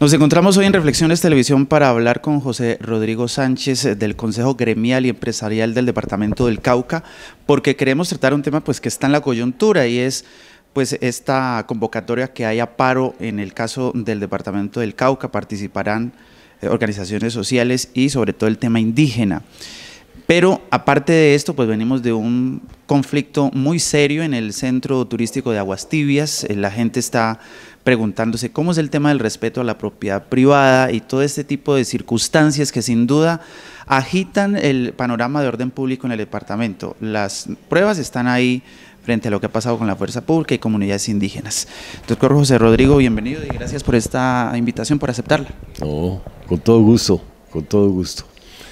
Nos encontramos hoy en Reflexiones Televisión para hablar con José Rodrigo Sánchez eh, del Consejo Gremial y Empresarial del Departamento del Cauca, porque queremos tratar un tema pues que está en la coyuntura y es pues esta convocatoria que haya paro en el caso del Departamento del Cauca, participarán eh, organizaciones sociales y sobre todo el tema indígena. Pero aparte de esto, pues venimos de un conflicto muy serio en el centro turístico de Aguas Tibias. Eh, la gente está preguntándose cómo es el tema del respeto a la propiedad privada y todo este tipo de circunstancias que sin duda agitan el panorama de orden público en el departamento. Las pruebas están ahí frente a lo que ha pasado con la fuerza pública y comunidades indígenas. Entonces, Doctor José Rodrigo, bienvenido y gracias por esta invitación, por aceptarla. con todo gusto, con todo gusto.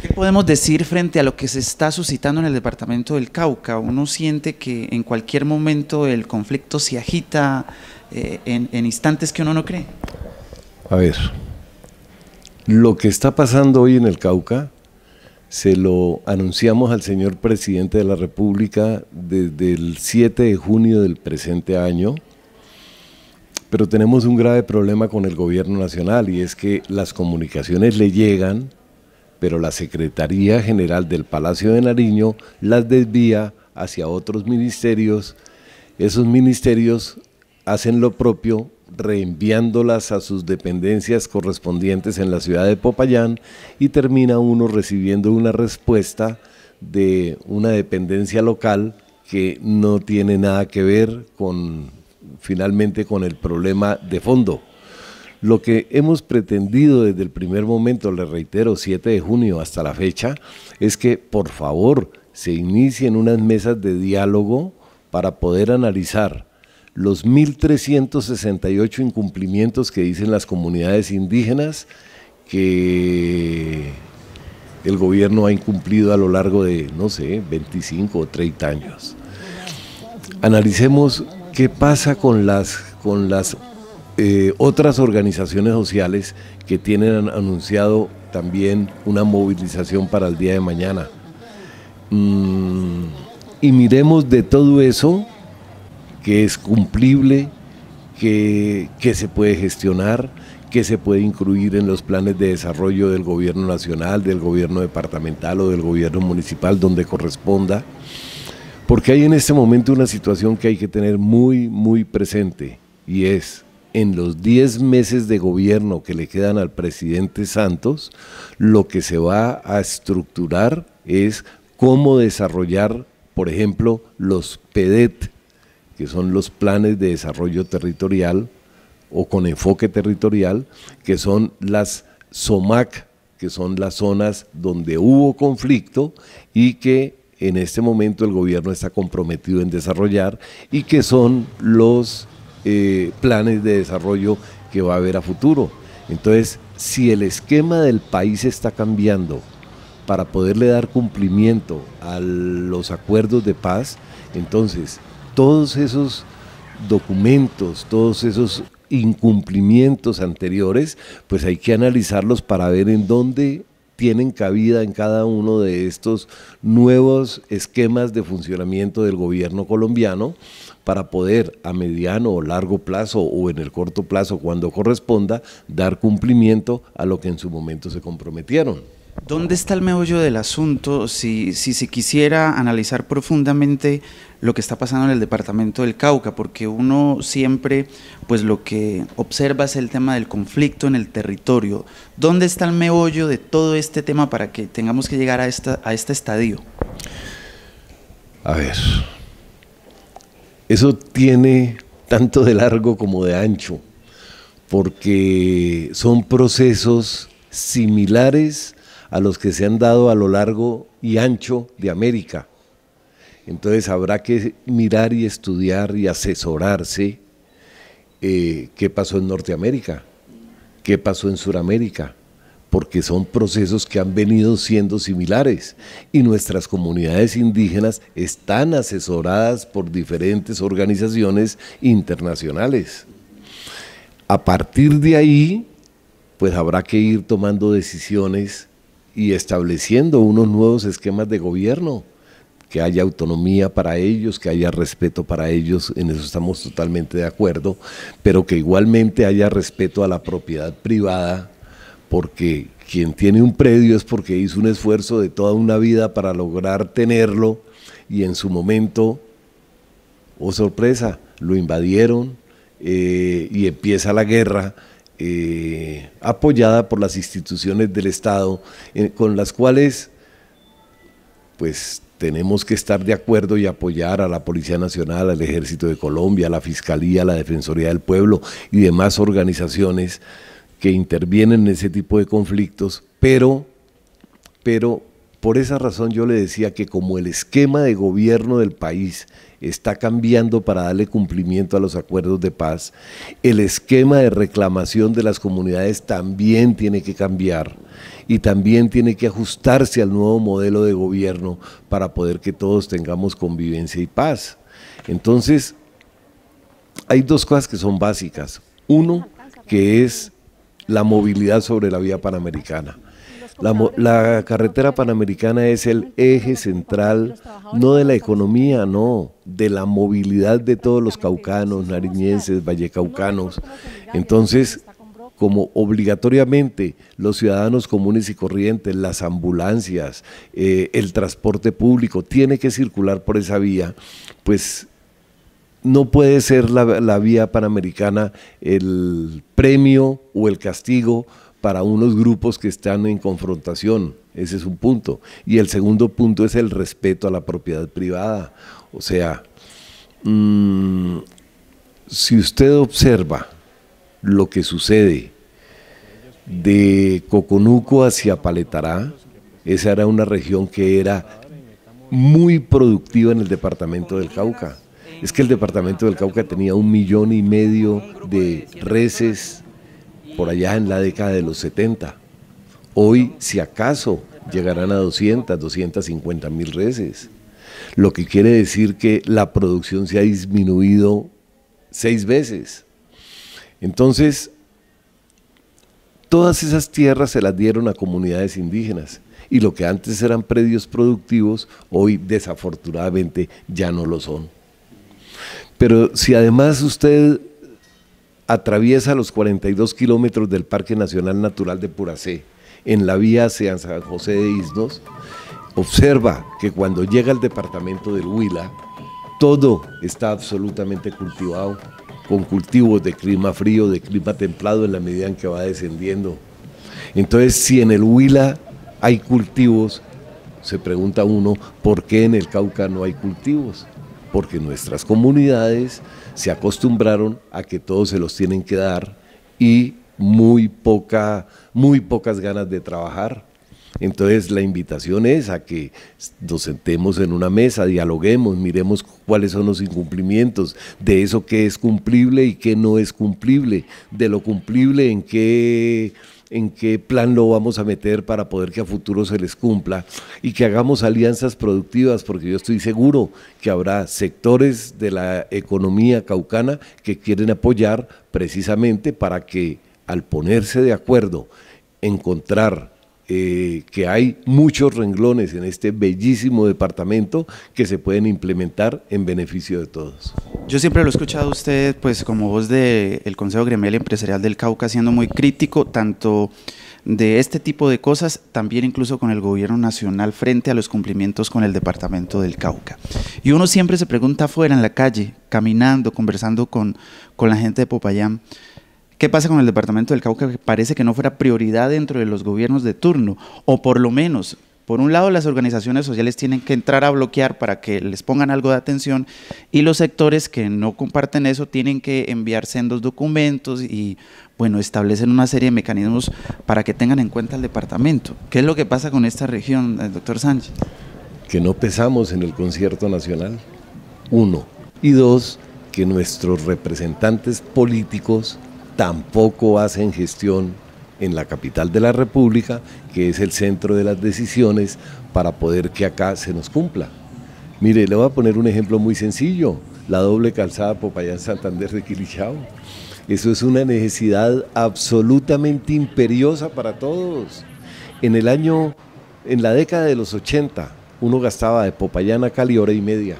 ¿Qué podemos decir frente a lo que se está suscitando en el departamento del Cauca? Uno siente que en cualquier momento el conflicto se agita eh, en, en instantes que uno no cree. A ver, lo que está pasando hoy en el Cauca se lo anunciamos al señor presidente de la República desde el 7 de junio del presente año, pero tenemos un grave problema con el gobierno nacional y es que las comunicaciones le llegan pero la Secretaría General del Palacio de Nariño las desvía hacia otros ministerios. Esos ministerios hacen lo propio reenviándolas a sus dependencias correspondientes en la ciudad de Popayán y termina uno recibiendo una respuesta de una dependencia local que no tiene nada que ver con finalmente con el problema de fondo. Lo que hemos pretendido desde el primer momento, le reitero, 7 de junio hasta la fecha, es que por favor se inicien unas mesas de diálogo para poder analizar los 1.368 incumplimientos que dicen las comunidades indígenas que el gobierno ha incumplido a lo largo de, no sé, 25 o 30 años. Analicemos qué pasa con las, con las eh, otras organizaciones sociales que tienen anunciado también una movilización para el día de mañana. Mm, y miremos de todo eso que es cumplible, que, que se puede gestionar, que se puede incluir en los planes de desarrollo del gobierno nacional, del gobierno departamental o del gobierno municipal, donde corresponda, porque hay en este momento una situación que hay que tener muy, muy presente y es en los 10 meses de gobierno que le quedan al presidente Santos, lo que se va a estructurar es cómo desarrollar, por ejemplo, los PEDET, que son los planes de desarrollo territorial o con enfoque territorial, que son las SOMAC, que son las zonas donde hubo conflicto y que en este momento el gobierno está comprometido en desarrollar y que son los eh, planes de desarrollo que va a haber a futuro. Entonces, si el esquema del país está cambiando para poderle dar cumplimiento a los acuerdos de paz, entonces todos esos documentos, todos esos incumplimientos anteriores, pues hay que analizarlos para ver en dónde tienen cabida en cada uno de estos nuevos esquemas de funcionamiento del gobierno colombiano para poder a mediano o largo plazo o en el corto plazo cuando corresponda dar cumplimiento a lo que en su momento se comprometieron. ¿Dónde está el meollo del asunto? Si, si se quisiera analizar profundamente lo que está pasando en el departamento del Cauca, porque uno siempre, pues lo que observa es el tema del conflicto en el territorio. ¿Dónde está el meollo de todo este tema para que tengamos que llegar a, esta, a este estadio? A ver, eso tiene tanto de largo como de ancho, porque son procesos similares a los que se han dado a lo largo y ancho de América. Entonces habrá que mirar y estudiar y asesorarse eh, qué pasó en Norteamérica, qué pasó en Sudamérica, porque son procesos que han venido siendo similares y nuestras comunidades indígenas están asesoradas por diferentes organizaciones internacionales. A partir de ahí, pues habrá que ir tomando decisiones y estableciendo unos nuevos esquemas de gobierno, que haya autonomía para ellos, que haya respeto para ellos, en eso estamos totalmente de acuerdo, pero que igualmente haya respeto a la propiedad privada, porque quien tiene un predio es porque hizo un esfuerzo de toda una vida para lograr tenerlo y en su momento, oh sorpresa, lo invadieron eh, y empieza la guerra eh, apoyada por las instituciones del Estado, con las cuales pues tenemos que estar de acuerdo y apoyar a la Policía Nacional, al Ejército de Colombia, a la Fiscalía, a la Defensoría del Pueblo y demás organizaciones que intervienen en ese tipo de conflictos, pero, pero por esa razón yo le decía que como el esquema de gobierno del país está cambiando para darle cumplimiento a los acuerdos de paz. El esquema de reclamación de las comunidades también tiene que cambiar y también tiene que ajustarse al nuevo modelo de gobierno para poder que todos tengamos convivencia y paz. Entonces, hay dos cosas que son básicas. Uno, que es la movilidad sobre la vía panamericana. La, carretera panamericana es el eje central, no de la economía, no, de la movilidad de todos los caucanos, nariñenses, vallecaucanos. Entonces, como obligatoriamente los ciudadanos comunes y corrientes, las ambulancias, eh, el transporte público, tiene que circular por esa vía, pues no puede ser la vía panamericana el premio o el castigo para unos grupos que están en confrontación. Ese es un punto. Y el segundo punto es el respeto a la propiedad privada. O sea, mm, si usted observa lo que sucede de Coconuco hacia Paletará, esa era una región que era muy productiva en el departamento del Cauca. Es que el departamento del Cauca tenía un millón y medio de reses, por allá en la década de los 70. Hoy, si acaso, llegarán a 200, 250 mil reses. Lo que quiere decir que la producción se ha disminuido seis veces. Entonces, todas esas tierras se las dieron a comunidades indígenas y lo que antes eran predios productivos, hoy desafortunadamente ya no lo son. Pero si además usted atraviesa los 42 kilómetros del Parque Nacional Natural de Puracé, en la vía hacia San José de Isnos, observa que cuando llega al departamento del Huila, todo está absolutamente cultivado, con cultivos de clima frío, de clima templado en la medida en que va descendiendo. Entonces, si en el Huila hay cultivos, se pregunta uno, ¿por qué en el Cauca no hay cultivos? Porque nuestras comunidades se acostumbraron a que todos se los tienen que dar y muy, poca, muy pocas ganas de trabajar. Entonces la invitación es a que nos sentemos en una mesa, dialoguemos, miremos cuáles son los incumplimientos, de eso que es cumplible y qué no es cumplible, de lo cumplible en qué en qué plan lo vamos a meter para poder que a futuro se les cumpla y que hagamos alianzas productivas, porque yo estoy seguro que habrá sectores de la economía caucana que quieren apoyar precisamente para que al ponerse de acuerdo, encontrar eh, que hay muchos renglones en este bellísimo departamento que se pueden implementar en beneficio de todos. Yo siempre lo he escuchado usted, pues como voz del Consejo Gremial Empresarial del Cauca, siendo muy crítico tanto de este tipo de cosas, también incluso con el gobierno nacional frente a los cumplimientos con el departamento del Cauca. Y uno siempre se pregunta afuera, en la calle, caminando, conversando con, con la gente de Popayán, ¿Qué pasa con el departamento del Cauca que parece que no fuera prioridad dentro de los gobiernos de turno? O por lo menos, por un lado, las organizaciones sociales tienen que entrar a bloquear para que les pongan algo de atención y los sectores que no comparten eso tienen que enviar dos documentos y, bueno, establecen una serie de mecanismos para que tengan en cuenta el departamento. ¿Qué es lo que pasa con esta región, eh, doctor Sánchez? Que no pesamos en el concierto nacional, uno. Y dos, que nuestros representantes políticos tampoco hacen gestión en la capital de la República, que es el centro de las decisiones, para poder que acá se nos cumpla. Mire, le voy a poner un ejemplo muy sencillo, la doble calzada Popayán-Santander de Quilichao. Eso es una necesidad absolutamente imperiosa para todos. En el año, en la década de los 80, uno gastaba de Popayán a Cali hora y media.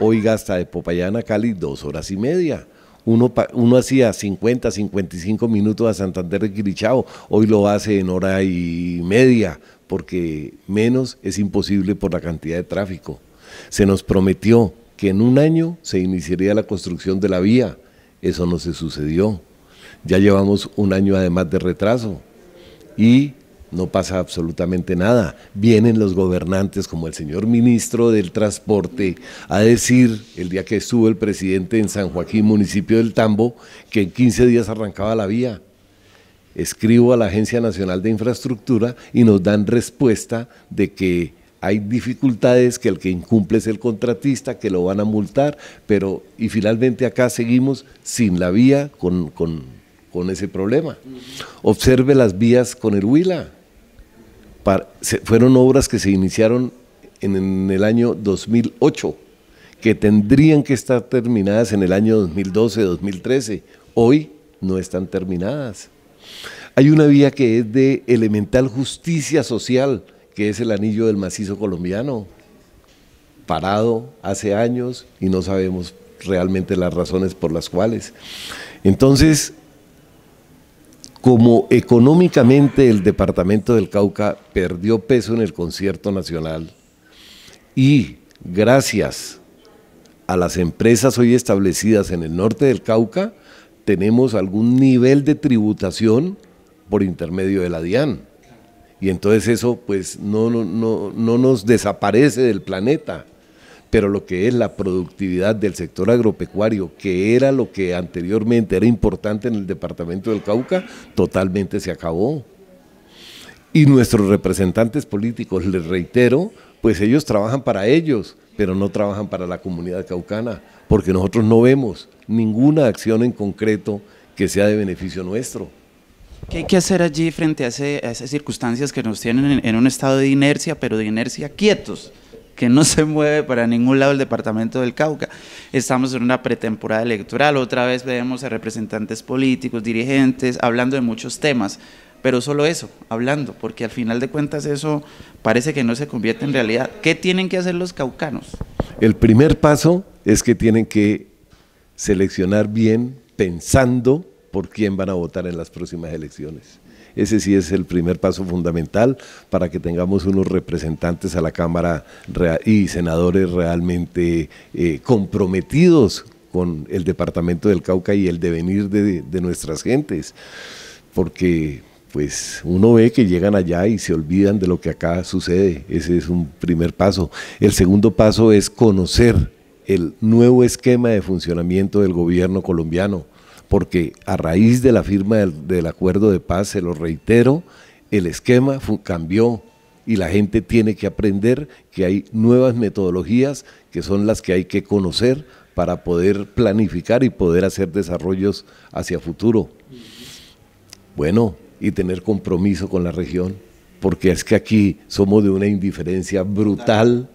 Hoy gasta de Popayán a Cali dos horas y media. Uno, hacía 50, 55 minutos a Santander de Quirichao, hoy lo hace en hora y media, porque menos es imposible por la cantidad de tráfico. Se nos prometió que en un año se iniciaría la construcción de la vía, eso no se sucedió. Ya llevamos un año además de retraso y no pasa absolutamente nada. Vienen los gobernantes, como el señor ministro del Transporte, a decir el día que estuvo el presidente en San Joaquín, municipio del Tambo, que en 15 días arrancaba la vía. Escribo a la Agencia Nacional de Infraestructura y nos dan respuesta de que hay dificultades, que el que incumple es el contratista, que lo van a multar, pero y finalmente acá seguimos sin la vía con, con ese problema. Observe las vías con el Huila fueron obras que se iniciaron en, en, el año 2008, que tendrían que estar terminadas en el año 2012, 2013. Hoy no están terminadas. Hay una vía que es de elemental justicia social, que es el anillo del macizo colombiano, parado hace años y no sabemos realmente las razones por las cuales. Entonces, como económicamente el departamento del Cauca perdió peso en el concierto nacional y gracias a las empresas hoy establecidas en el norte del Cauca, tenemos algún nivel de tributación por intermedio de la DIAN. Y entonces eso pues no, no nos desaparece del planeta pero lo que es la productividad del sector agropecuario, que era lo que anteriormente era importante en el departamento del Cauca, totalmente se acabó. Y nuestros representantes políticos, les reitero, pues ellos trabajan para ellos, pero no trabajan para la comunidad caucana, porque nosotros no vemos ninguna acción en concreto que sea de beneficio nuestro. ¿Qué hay que hacer allí frente a, esas circunstancias que nos tienen en, un estado de inercia, pero de inercia quietos? que no se mueve para ningún lado el departamento del Cauca. Estamos en una pretemporada electoral, otra vez vemos a representantes políticos, dirigentes, hablando de muchos temas, pero solo eso, hablando, porque al final de cuentas eso parece que no se convierte en realidad. ¿Qué tienen que hacer los caucanos? El primer paso es que tienen que seleccionar bien, pensando por quién van a votar en las próximas elecciones. Ese sí es el primer paso fundamental para que tengamos unos representantes a la Cámara y senadores realmente eh, comprometidos con el departamento del Cauca y el devenir de, de nuestras gentes. Porque pues uno ve que llegan allá y se olvidan de lo que acá sucede. Ese es un primer paso. El segundo paso es conocer el nuevo esquema de funcionamiento del gobierno colombiano porque a raíz de la firma del, acuerdo de paz, se lo reitero, el esquema cambió y la gente tiene que aprender que hay nuevas metodologías que son las que hay que conocer para poder planificar y poder hacer desarrollos hacia futuro. Bueno, y tener compromiso con la región, porque es que aquí somos de una indiferencia brutal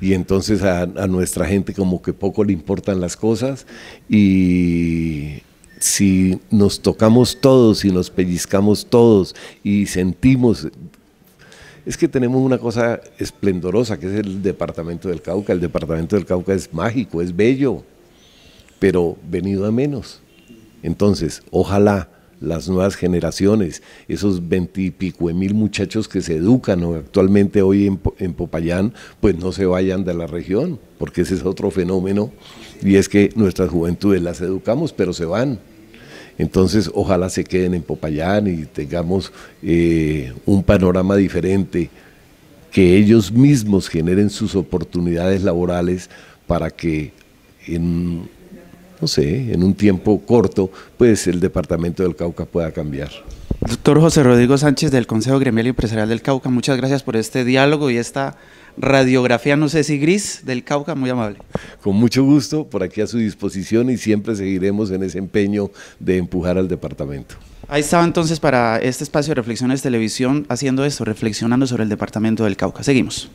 y entonces a, a nuestra gente como que poco le importan las cosas y si nos tocamos todos y nos pellizcamos todos y sentimos... Es que tenemos una cosa esplendorosa, que es el departamento del Cauca. El departamento del Cauca es mágico, es bello, pero venido a menos. Entonces, ojalá las nuevas generaciones, esos veintipico mil muchachos que se educan actualmente hoy en, Popayán, pues no se vayan de la región, porque ese es otro fenómeno, y es que nuestras juventudes las educamos, pero se van. Entonces, ojalá se queden en Popayán y tengamos eh, un panorama diferente, que ellos mismos generen sus oportunidades laborales para que en, no sé, en un tiempo corto, pues el departamento del Cauca pueda cambiar. Doctor José Rodrigo Sánchez del Consejo Gremial y Empresarial del Cauca, muchas gracias por este diálogo y esta radiografía, no sé si gris, del Cauca, muy amable. Con mucho gusto, por aquí a su disposición y siempre seguiremos en ese empeño de empujar al departamento. Ahí estaba entonces para este espacio de Reflexiones Televisión haciendo esto, reflexionando sobre el departamento del Cauca. Seguimos.